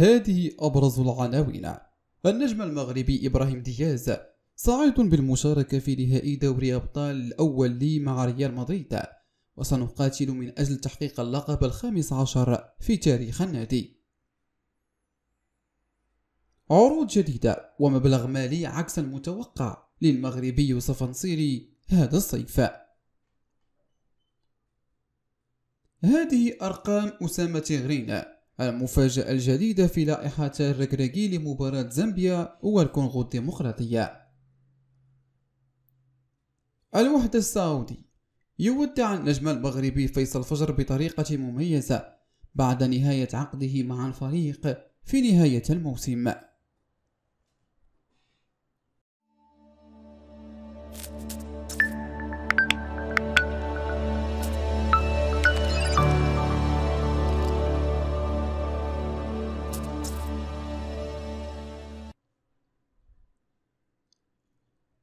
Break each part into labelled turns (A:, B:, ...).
A: هذه أبرز العناوين النجم المغربي إبراهيم دياز سعيد بالمشاركة في نهائي دوري أبطال الأول لي مع ريال مدريد وسنقاتل من أجل تحقيق اللقب الخامس عشر في تاريخ النادي عروض جديدة ومبلغ مالي عكس المتوقع للمغربي يوسف نصيري هذا الصيف هذه أرقام أسامة غرينا المفاجأة الجديدة في لائحة الركراكي لمباراة زامبيا والكونغو الديمقراطية الوحدة السعودي يودع النجم المغربي فيصل فجر بطريقة مميزة بعد نهاية عقده مع الفريق في نهاية الموسم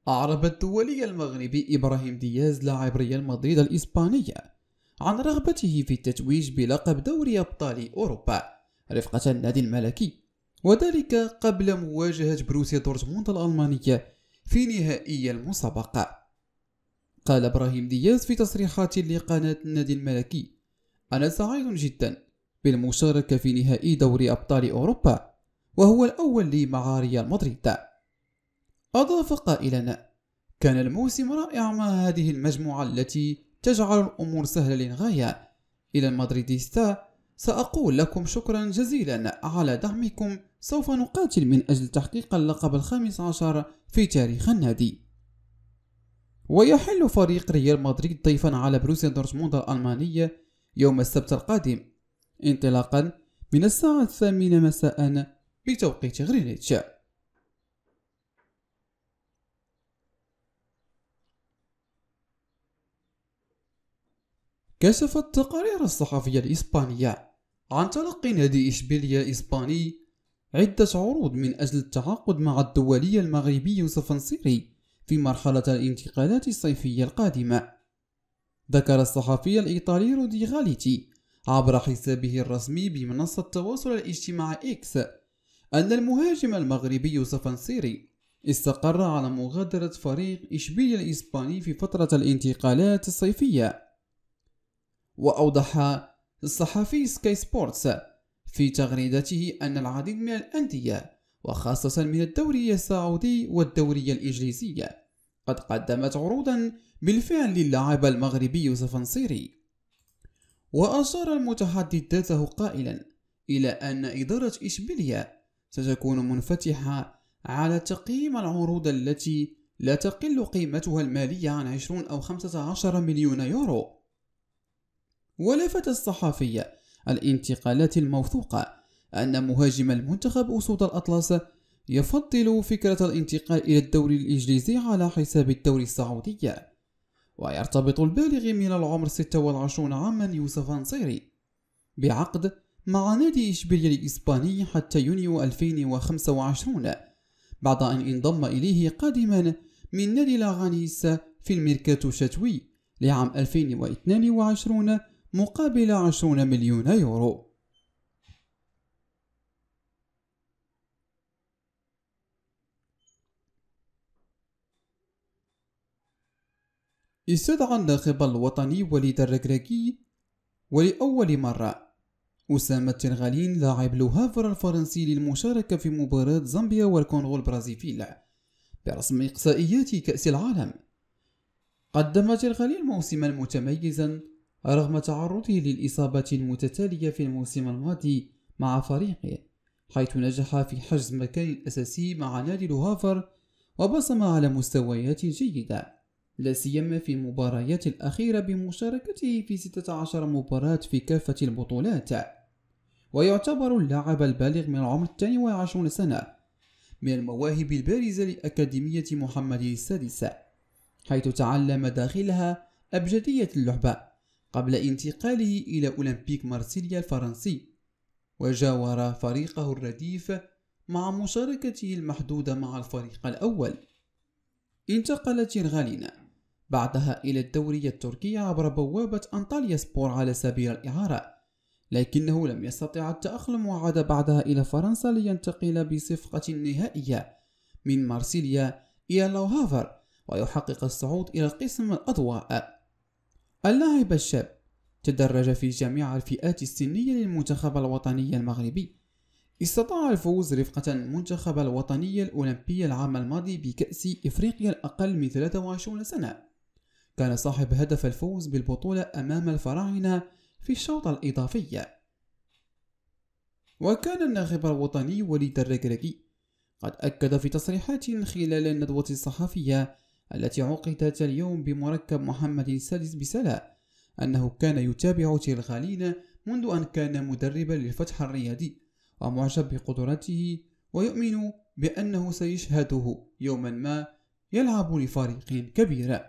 A: أعرب الدولي المغربي إبراهيم دياز لاعب ريال مدريد الإسبانية عن رغبته في التتويج بلقب دوري أبطال أوروبا رفقة النادي الملكي وذلك قبل مواجهة بروسيا دورتموند الألمانية في نهائي المسابقة قال إبراهيم دياز في تصريحات لقناة النادي الملكي أنا سعيد جدا بالمشاركة في نهائي دوري أبطال أوروبا وهو الأول لي مع ريال مدريد أضاف قائلا كان الموسم رائع مع هذه المجموعة التي تجعل الأمور سهلة للغاية إلى المدريديستا سأقول لكم شكرا جزيلا على دعمكم سوف نقاتل من أجل تحقيق اللقب الخامس عشر في تاريخ النادي ويحل فريق ريال مدريد ضيفا على بروسيا دورتموند الألمانية يوم السبت القادم انطلاقا من الساعة الثامنة مساء بتوقيت غرينتش كشفت التقارير الصحفية الإسبانية عن تلقي نادي إشبيلية إسباني عدة عروض من أجل التعاقد مع الدولي المغربي يوسف نصيري في مرحلة الانتقالات الصيفية القادمة ذكر الصحفي الإيطالي رودي غاليتي عبر حسابه الرسمي بمنصة التواصل الاجتماعي إكس أن المهاجم المغربي يوسف نصيري استقر على مغادرة فريق إشبيلية الإسباني في فترة الانتقالات الصيفية وأوضح الصحفي سكاي سبورتس في تغريدته أن العديد من الأندية وخاصة من الدوري السعودي والدوري الإنجليزي قد قدمت عروضا بالفعل للاعب المغربي يوسف نصيري وأشار المتحدث ذاته قائلا إلى أن إدارة إشبيلية ستكون منفتحة على تقييم العروض التي لا تقل قيمتها المالية عن 20 أو 15 مليون يورو ولفت الصحفية الانتقالات الموثوقة أن مهاجم المنتخب أسود الأطلس يفضل فكرة الانتقال إلى الدوري الإنجليزي على حساب الدوري السعودي ويرتبط البالغ من العمر 26 عاما يوسف نصيري بعقد مع نادي إشبيلية الإسباني حتى يونيو 2025 بعد أن انضم إليه قادما من نادي لاغانيس في الميركاتو الشتوي لعام 2022 مقابل 20 مليون يورو استدعى الناخب الوطني وليد الركراكي ولأول مرة أسامة تنغالين لاعب لوهافر الفرنسي للمشاركة في مباراة زامبيا والكونغو البرازيفيل برسم إقصائيات كأس العالم قدم تنغالين موسما متميزا رغم تعرضه للإصابات المتتالية في الموسم الماضي مع فريقه حيث نجح في حجز مكان أساسي مع نادي لوهافر وبصم على مستويات جيدة لا سيما في المباريات الأخيرة بمشاركته في 16 مباراة في كافة البطولات ويعتبر اللاعب البالغ من العمر 22 سنة من المواهب البارزة لأكاديمية محمد السادسة حيث تعلم داخلها أبجدية اللعبة قبل انتقاله إلى أولمبيك مارسيليا الفرنسي وجاور فريقه الرديف مع مشاركته المحدودة مع الفريق الأول انتقلت الغالينا بعدها إلى الدورية التركية عبر بوابة أنطاليا سبور على سبيل الإعارة لكنه لم يستطع التأقلم وعاد بعدها إلى فرنسا لينتقل بصفقة نهائية من مارسيليا إلى لوهافر ويحقق الصعود إلى القسم الأضواء اللاعب الشاب تدرج في جميع الفئات السنية للمنتخب الوطني المغربي استطاع الفوز رفقة المنتخب الوطني الأولمبي العام الماضي بكأس إفريقيا الأقل من 23 سنة كان صاحب هدف الفوز بالبطولة أمام الفراعنة في الشوط الإضافي وكان الناخب الوطني وليد الركركي قد أكد في تصريحات خلال الندوة الصحفية التي عقدت اليوم بمركب محمد السادس بسلا أنه كان يتابع تيرغالين منذ أن كان مدربا للفتح الرياضي ومعجب بقدراته ويؤمن بأنه سيشهده يوما ما يلعب لفريق كبير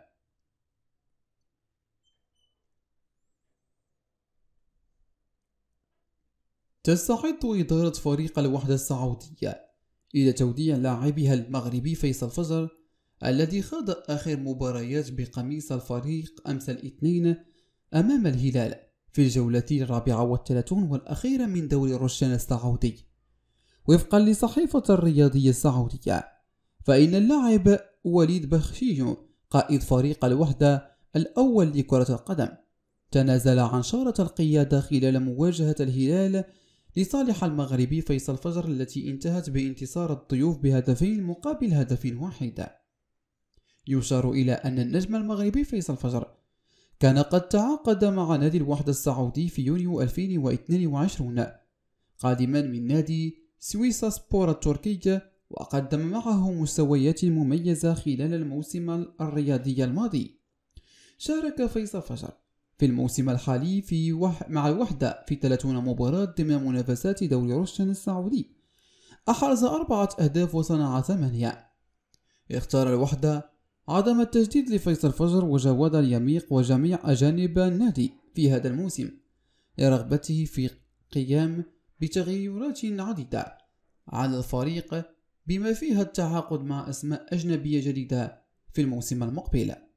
A: تستعد إدارة فريق الوحدة السعودية إلى توديع لاعبها المغربي فيصل فجر الذي خاض آخر مباريات بقميص الفريق أمس الاثنين أمام الهلال في الجولة الرابعة والثلاثون والأخيرة من دوري رشان السعودي وفقا لصحيفة الرياضية السعودية فإن اللاعب وليد بخشيجو قائد فريق الوحدة الأول لكرة القدم تنازل عن شارة القيادة خلال مواجهة الهلال لصالح المغربي فيصل فجر التي انتهت بانتصار الضيوف بهدفين مقابل هدف واحد يشار إلى أن النجم المغربي فيصل فجر كان قد تعاقد مع نادي الوحدة السعودي في يونيو 2022 قادما من نادي سويسا سبورا التركي وقدم معه مستويات مميزة خلال الموسم الرياضي الماضي شارك فيصل فجر في الموسم الحالي في وح... مع الوحدة في 30 مباراة ضمن منافسات دوري روشن السعودي أحرز أربعة أهداف وصنع ثمانية اختار الوحدة عدم التجديد لفيصل فجر وجواد اليميق وجميع أجانب النادي في هذا الموسم لرغبته في قيام بتغيرات عديدة على الفريق بما فيها التعاقد مع أسماء أجنبية جديدة في الموسم المقبل